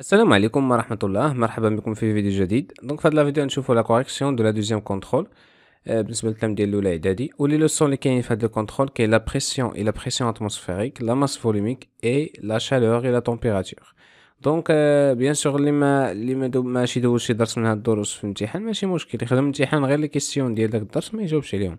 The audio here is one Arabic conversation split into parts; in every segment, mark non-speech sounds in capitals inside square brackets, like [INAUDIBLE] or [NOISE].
السلام عليكم ورحمه الله مرحبا بكم في فيديو جديد دونك في هاد لا فيديو نشوفوا لا كوريكسيون دو لا دوزيام كونترول آه، بالنسبه للتلم ديال الاولى اعدادي ولي لوسون اللي كاينين في هاد الكونترول كاين لا بريسيون اي لا بريسيون اتموسفيريك لا ماس فوليميك اي لا شالور اي لا تمبيراتور دونك بيان آه، سور اللي ما اللي ما ماشي دوز شي درس من هاد الدروس في الامتحان ماشي مشكل يخدم الامتحان غير لي كيسيون ديال داك الدرس ما يجاوبش عليهم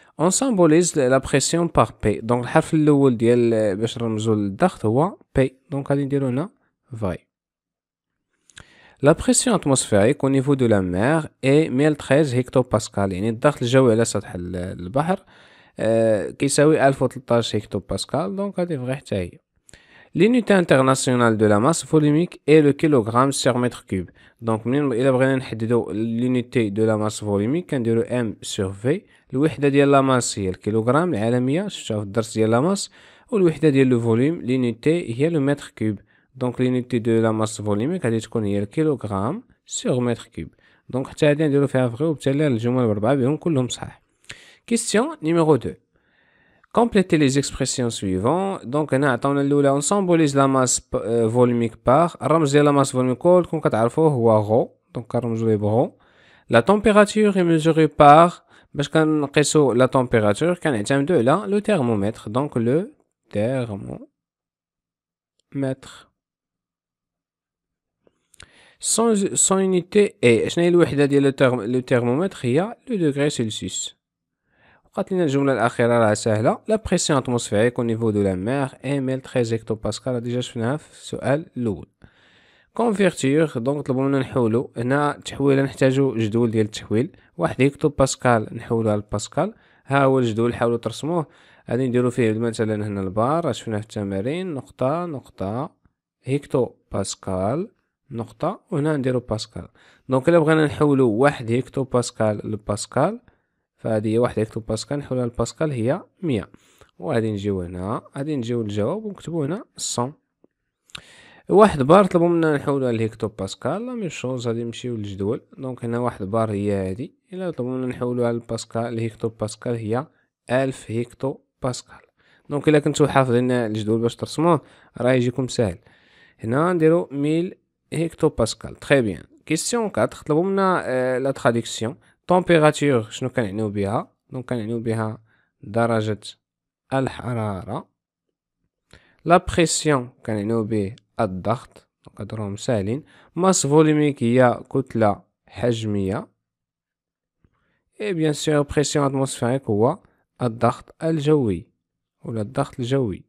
اون سامبوليز لا بريسيون بار بي دونك الحرف الاول ديال باش نرمزو للضغط هو بي دونك غادي نديرو هنا فاي لا بريسيون اتموسفيريك او نيفو دو لا مير اي 113 هكتو باسكال يعني الضغط الجوي على سطح البحر أه كيساوي 1013 هكتو باسكال دونك هادي فغي حتى هي l'unité internationale de la masse volumique est le kilogramme sur mètre cube دونك منين الا بغينا نحددو لونيتي دو لا ماس فوليميك كنديرو ام سور في الوحده ديال لا ماس هي الكيلوغرام العالميه شفتها في الدرس ديال لا ماس والوحده ديال لو فوليوم لونيتي هي لو متر كوب دونك لونيتي دو لا ماس فوليميك غادي تكون هي الكيلوغرام سور متر كوب دونك حتى هادي نديرو فيها فغي وبالتالي الجمل بربعه بهم كلهم صحاح كيستيون نيميرو 2 Complétez les expressions suivantes. Donc, هنا عطاونا الأولى on symbolise euh, la masse volumique par الرمز de la masse volumique كون كتعرفوه le غو donc كنرمزو le بغو La température est mesurée par باش كنقيسو la température de على le thermomètre donc le thermomètre son, son unité est شنو هي الوحدة ديال le thermomètre a le degré Celsius بقات لنا الجمله الاخيره راه سهله لا بريسيون اتموسفيريك او نيفو دو لا مير ايميل 13 هكتو باسكال ديجا شفناها في السؤال الاول كونفيرتيغ دونك طلبوا منا نحولو هنا تحويله نحتاجو جدول ديال التحويل واحد هكتو باسكال نحولوها لباسكال ها هو الجدول حاولوا ترسموه غادي نديرو فيه مثلا هنا البار شفناه في التمارين نقطه نقطه هكتو باسكال نقطه وهنا نديرو باسكال دونك الا بغينا نحولو واحد هكتو باسكال لباسكال فهذه واحد يكتب باسكال نحولها لباسكال هي مية وغادي نجيو هنا غادي نجيو للجواب ونكتبو هنا صون واحد بار طلبوا منا نحولوها لهكتو باسكال لا شوز غادي نمشيو للجدول دونك هنا واحد بار هي هادي الا طلبوا منا نحولوها لباسكال لهكتو باسكال هي ألف هكتو باسكال دونك الا كنتو حافظين الجدول باش ترسموه راه يجيكم ساهل هنا نديرو ميل هكتو باسكال تخي بيان كيسيون 4 طلبوا منا لا آه، تراديكسيون تومبيراتور شنو كنعنيو بها دونك كنعنيو بها درجة الحرارة لا بريسيون كنعنيو به الضغط قدرهم ساهلين ماس فوليميك هي كتلة حجمية اي بيان سور بريسيون اتموسفيريك هو الضغط الجوي ولا الضغط الجوي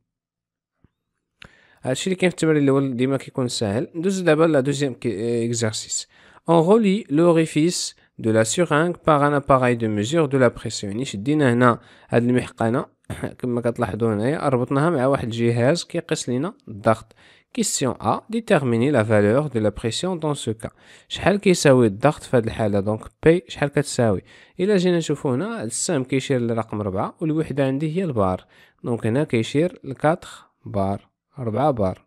هادشي اللي كاين في التمرين الاول ديما كيكون ساهل ندوز دابا لا دوزيام اكزارسيس اون غولي لوريفيس de la سيرينغ باغ ان اباراي دو ميزور دو لا بريسيون يعني شدينا هنا هاد المحقنه [COUGHS] كما كتلاحظوا هنايا ربطناها مع واحد الجهاز كيقيس لينا الضغط كيسيون ا ديتيرميني لا فالور دو لا بريسيون دون سو كا شحال كيساوي الضغط في هاد الحاله دونك بي شحال كتساوي الا جينا نشوفو هنا السهم كيشير لرقم 4 والوحده عندي هي البار دونك هنا كيشير ل 4 بار 4 بار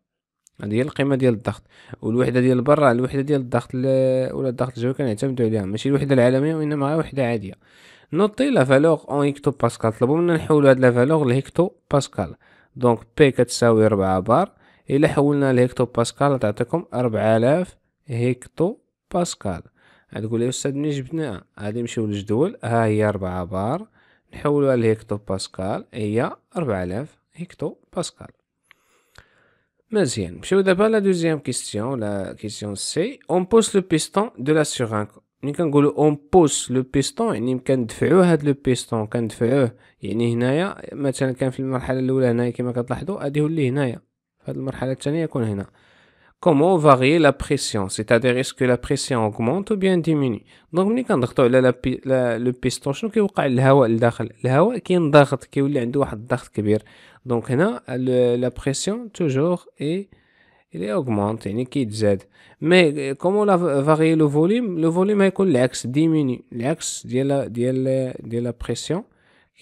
هذه هي القيمه ديال الضغط والوحده ديال برا الوحده ديال الضغط ولا الضغط الجوي كنعتمدوا عليها ماشي الوحده العالميه وانما غير وحده عاديه نوطي لا فالور اون هيكتو باسكال طلبوا منا نحولوا هاد لا فالور لهيكتو باسكال دونك بي كتساوي 4 بار الا حولنا لهيكتو باسكال تعطيكم 4000 هيكتو باسكال غتقول لي استاذ منين جبناها غادي نمشيو للجدول ها هي 4 بار نحولوها لهيكتو باسكال هي 4000 هيكتو باسكال مزيان نمشيو دابا لا دوزيام كيستيون لا كيستيون سي اون بوس لو بيستون دو لا سيرانك ملي كنقولو اون بوس لو بيستون يعني كندفعو هاد لو بيستون كندفعوه يعني هنايا مثلا كان في المرحله الاولى هنايا كما كتلاحظوا غادي يولي هنايا في هاد المرحله الثانيه يكون هنا comment varier لا بريسيون c'est-à-dire est-ce que la pression augmente ou ملي كنضغطو على لو بيستون شنو كيوقع الهواء لداخل الهواء كينضغط كيولي عنده واحد الضغط كبير دونك هنا لا بريسيون توجور اي اللي اوغمونت يعني كيتزاد مي كومو لا فاري لو فوليم لو فوليم غيكون العكس ديميني العكس ديال ديال ديال لا بريسيون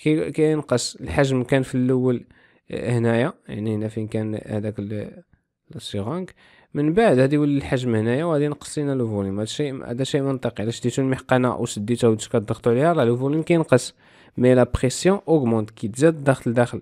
كينقص الحجم كان في الاول هنايا يعني هنا فين كان هذاك السيرانك من بعد غادي يولي الحجم هنايا وغادي ينقص لينا لو فوليم هذا شيء هذا شيء منطقي الا شديتو المحقنه وسديتها وتكضغطوا عليها راه لو فوليم كينقص مي لا بريسيون اوغمونت كيتزاد الضغط لداخل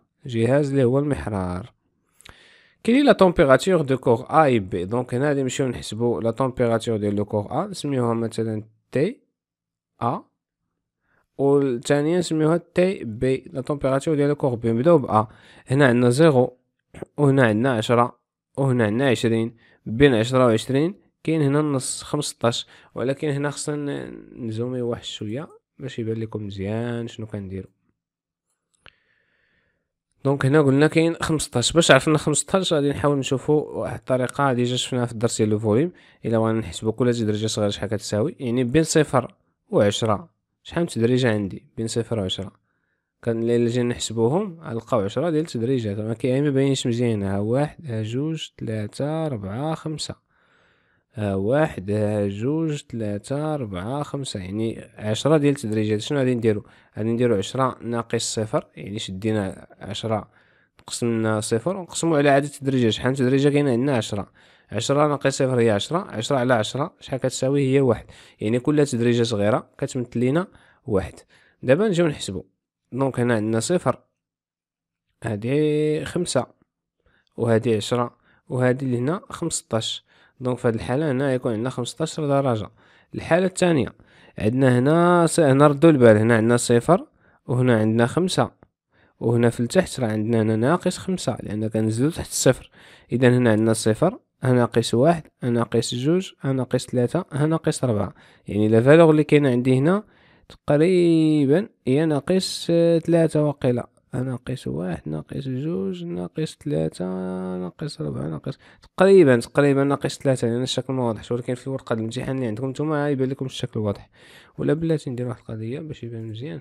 جهاز اللي هو المحرار كاين لا تمبيراتور دو كور ا اي بي دونك هنا غادي نمشيو نحسبو لا تمبيراتور ديال لو كور ا نسميوها مثلا تي ا والثانيه نسميوها تي بي لا تمبيراتور ديال لو كور بي نبداو ب ا هنا عندنا زيرو وهنا عندنا عشرة وهنا عندنا عشرين بين عشرة وعشرين كاين هنا النص خمسطاش ولكن هنا خصنا نزومي واحد شويه باش يبان لكم مزيان شنو كنديرو دونك هنا قلنا كاين 15 باش عرفنا 15 غادي نحاول نشوفو واحد الطريقه ديجا شفناها في الدرس ديال لو فوليم الا بغينا نحسبو كل تدريجه صغيره شحال كتساوي يعني بين صفر و10 شحال تدريجه عندي بين صفر و10 كان اللي جينا نحسبوهم غنلقاو 10 ديال التدريجات ما كاين ما باينش مزيان ها 1 ها 2 3 4 5 واحد جوج ثلاثة ربعة خمسة يعني عشرة ديال التدريجات شنو غادي نديرو غادي نديرو عشرة ناقص صفر يعني شدينا عشرة قسمنا صفر ونقسمو على عدد التدريجات شحال من تدريجة كاينة عندنا عشرة عشرة ناقص صفر هي عشرة عشرة على عشرة شحال كتساوي هي واحد يعني كل تدريجة صغيرة كتمثل لينا واحد دابا نجيو نحسبو دونك هنا عندنا صفر هادي خمسة وهادي عشرة وهادي لهنا خمسطاش دونك في هذه الحاله هنا يكون عندنا 15 درجه الحاله الثانيه عندنا هنا هنا ردوا البال هنا عندنا صفر وهنا عندنا خمسة وهنا في التحت راه عندنا هنا ناقص خمسة لأن كنزلو تحت الصفر إذا هنا عندنا صفر هنا ناقص واحد هنا ناقص جوج هنا ناقص ثلاثة ناقص ربعة يعني لا فالور اللي كاينة عندي هنا تقريبا هي ناقص ثلاثة وقيلة ناقص واحد ناقص جوج ناقص ثلاثة ناقص ربعة ناقص تقريبا تقريبا ناقص ثلاثة لأن يعني الشكل ما واضحش ولكن في ورقة الامتحان اللي عندكم نتوما يبان لكم الشكل واضح ولا بلاتي ندير واحد القضية باش يبان مزيان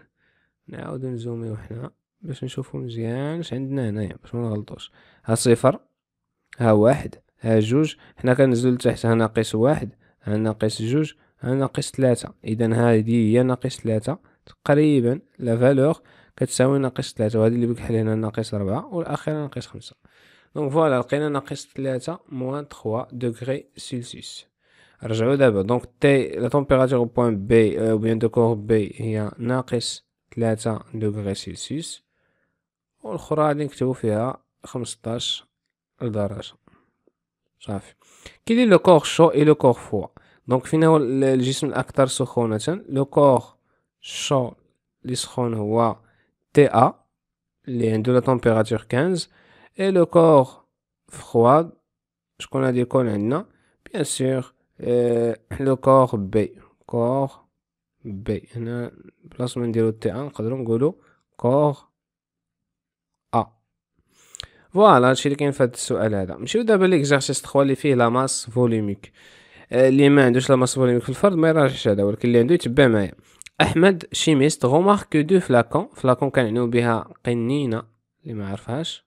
نعاودو نزوميو حنا باش نشوفو مزيان اش عندنا هنايا يعني باش ما نغلطوش ها صفر ها واحد ها جوج حنا كنزلو لتحت ها ناقص واحد ها ناقص جوج ها ناقص ثلاثة إذا هادي هي ناقص ثلاثة تقريبا لا فالور كتساوي ناقص ثلاثة وهذه اللي بكحل هنا ناقص ربعة والأخيرة ناقص خمسة دونك فوالا لقينا ناقص ثلاثة موان تخوا دوغري سيلسيس رجعو دابا دونك تي لا تومبيراتور بوان بي او بيان دو كور بي هي ناقص ثلاثة دوغري سيلسيوس والأخرى غادي نكتبو فيها خمسطاش درجة صافي كيلي لو كور شو اي لو كور فوا دونك فين هو الجسم الأكثر سخونة لو كور شو لي سخون هو TA اللي عنده لا température 15 اي لو corps فخواد شكون غادي يكون عندنا بيان سور لو كور بي كور بي هنا بلاصه ما نديرو تي ان نقدروا نقولوا كور ا فوالا هادشي اللي كاين في هاد السؤال هذا نمشيو دابا ليكزارسيس 3 اللي فيه لا ماس فوليميك اللي ما عندوش لا ماس فوليميك في الفرد ما يراجعش هذا ولكن اللي عنده يتبع معايا احمد شيميست غومارك دو فلاكون فلاكون كنعنيو بها قنينه اللي ما عرفهاش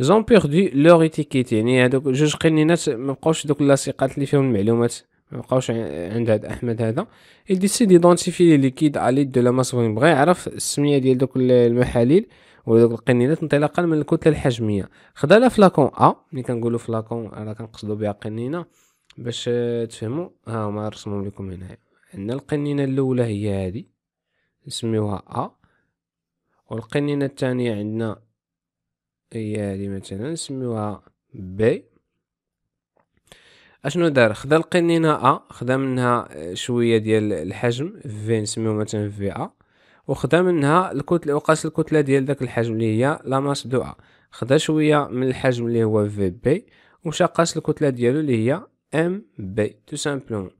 زون بيردو لور ايتيكيت يعني هادوك جوج قنينات ما بقاوش دوك اللاصقات اللي فيهم المعلومات ما بقاوش عند هاد احمد هذا اي décide دونتيفي لي ليكيد علي دو لا la بغا يعرف السميه ديال دوك المحاليل ولا دوك القنينات انطلاقا من الكتله الحجميه خدا لا فلاكون ا ملي كنقولوا فلاكون راه كنقصدوا بها قنينه باش تفهموا ها هما رسمهم لكم هنايا عندنا القنينة الأولى هي هذه نسميوها أ والقنينة الثانية عندنا هي هذه مثلا نسميوها بي اشنو دار خدا القنينة ا خدا منها شوية ديال الحجم في نسميو مثلا في ا وخدا منها الكتلة وقاس الكتلة ديال داك الحجم اللي هي لا ماس دو ا خدا شوية من الحجم اللي هو في بي ومشى قاس الكتلة ديالو اللي هي ام بي تو سامبلومون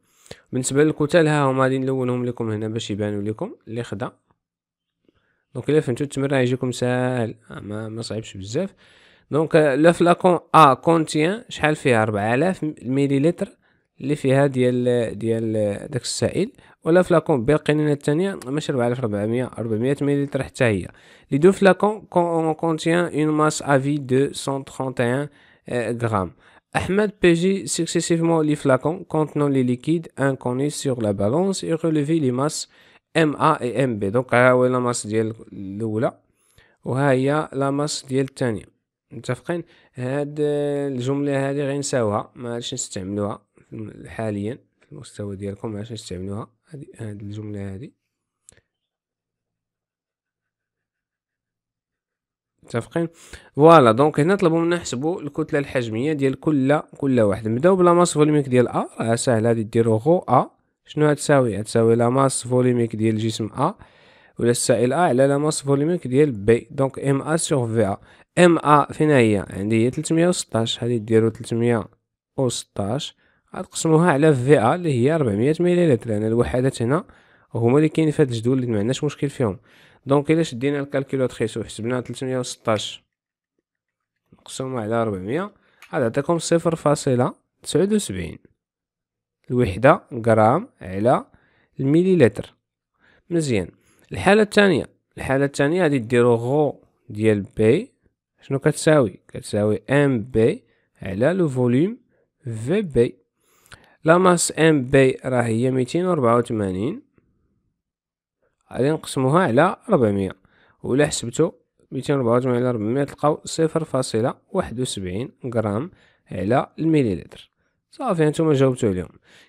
بالنسبه للكتل ها هما غادي نلونهم لكم هنا باش يبانوا لكم اللي خدا دونك الا فهمتوا التمرين يجيكم ساهل آه، ما ما صعيبش بزاف دونك آه، لا فلاكون ا كونتيان شحال فيها 4000 مليلتر اللي فيها ديال ديال داك السائل ولا فلاكون بي القنينه الثانيه ماشي 4400 400 مليلتر حتى هي لي دو فلاكون كونتيان اون ماس افي دو 131 غرام احمد Ahmed لي فلاكون كونتنون لي ليكيد les liquides inconnus sur la balance لي relevit ام ا اي ام بي دونك ها هو لا ماس ديال الاولى وها هي لا ماس ديال الثانيه متفقين هاد الجمله هادي نساوها ما عادش نستعملوها حاليا في المستوى ديالكم ما عادش نستعملوها هاد الجمله هادي متفقين فوالا دونك هنا طلبوا منا نحسبوا الكتله الحجميه ديال كل كل واحد نبداو بلا ماس فوليميك ديال ا راه ساهله هادي ديرو غو ا شنو هتساوي هتساوي لا ماس فوليميك ديال جسم ا ولا السائل ا على لا ماس فوليميك ديال بي دونك ام ا سور في ا ام ا فين هي عندي هي 316 هادي ديرو 316 غتقسموها على في ا اللي هي 400 ملل يعني الوحدات هنا هما اللي كاين في هاد الجدول اللي ما عندناش مشكل فيهم دونك الا شدينا الكالكيلوتريس وحسبنا 316 مقسومه على 400 غتعطيكم 0.79 الوحده غرام على المليلتر مزيان الحاله الثانيه الحاله الثانيه غادي ديرو غو ديال بي شنو كتساوي كتساوي ام بي على لو فوليوم في بي لا ماس ام بي راه هي 284 غادي نقسموها على 400 ولا حسبتو 284 على 400 تلقاو 0.71 غرام على المليلتر صافي هانتوما جاوبتو عليهم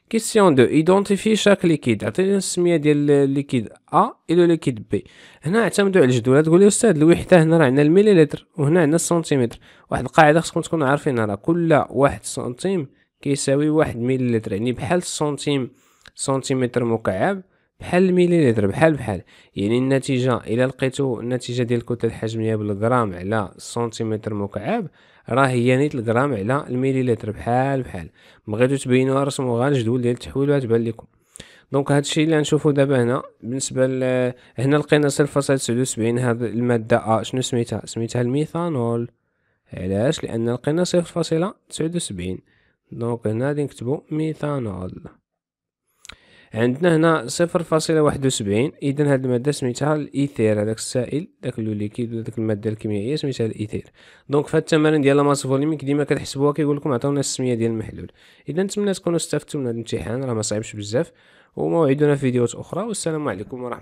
كيسيون دو ايدونتيفي شاك ليكيد عطيني السميه ديال الليكيد ا الو ليكيد بي هنا اعتمدوا على الجدول تقول لي استاذ الوحده هنا راه عندنا المليلتر وهنا عندنا السنتيمتر واحد القاعده خصكم تكونوا عارفينها راه كل واحد سنتيم كيساوي واحد مليلتر يعني بحال السنتيم سنتيمتر مكعب بحال المليلتر بحال بحال يعني النتيجه الا لقيتو النتيجه ديال الكتله الحجميه بالغرام على سنتيمتر مكعب راه هي نيت الغرام على المليلتر بحال بحال بغيتو تبينوها رسمو غير الجدول ديال التحويل غتبان لكم دونك هادشي اللي غنشوفو دابا هنا بالنسبه ل... هنا لقينا تسعود وسبعين هاد الماده ا شنو سميتها سميتها الميثانول علاش لان لقينا فاصلة تسعود وسبعين دونك هنا غادي نكتبو ميثانول عندنا هنا صفر فاصلة واحد وسبعين اذا هاد الماده سميتها الايثير هذاك السائل داك لو ليكيد هذاك الماده الكيميائيه سميتها الايثير دونك فهاد التمارين ديال لاماس فوليميك ديما كتحسبوها كيقول لكم عطاونا السميه ديال المحلول اذا نتمنى تكونوا استفدتوا من هاد الامتحان راه ما صعيبش بزاف وموعدنا في فيديوهات اخرى والسلام عليكم ورحمه